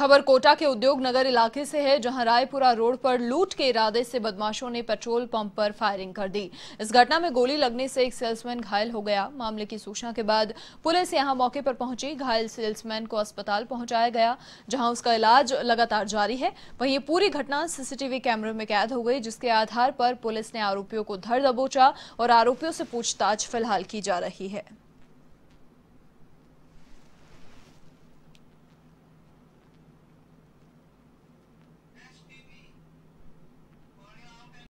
खबर कोटा के उद्योग नगर इलाके से है जहां रायपुरा रोड पर लूट के इरादे से बदमाशों ने पेट्रोल पंप पर फायरिंग कर दी इस घटना में गोली लगने से एक सेल्समैन घायल हो गया मामले की सूचना के बाद पुलिस यहां मौके पर पहुंची घायल सेल्समैन को अस्पताल पहुंचाया गया जहां उसका इलाज लगातार जारी है वही ये पूरी घटना सीसीटीवी कैमरे में कैद हो गई जिसके आधार पर पुलिस ने आरोपियों को धर दबोचा और आरोपियों से पूछताछ फिलहाल की जा रही है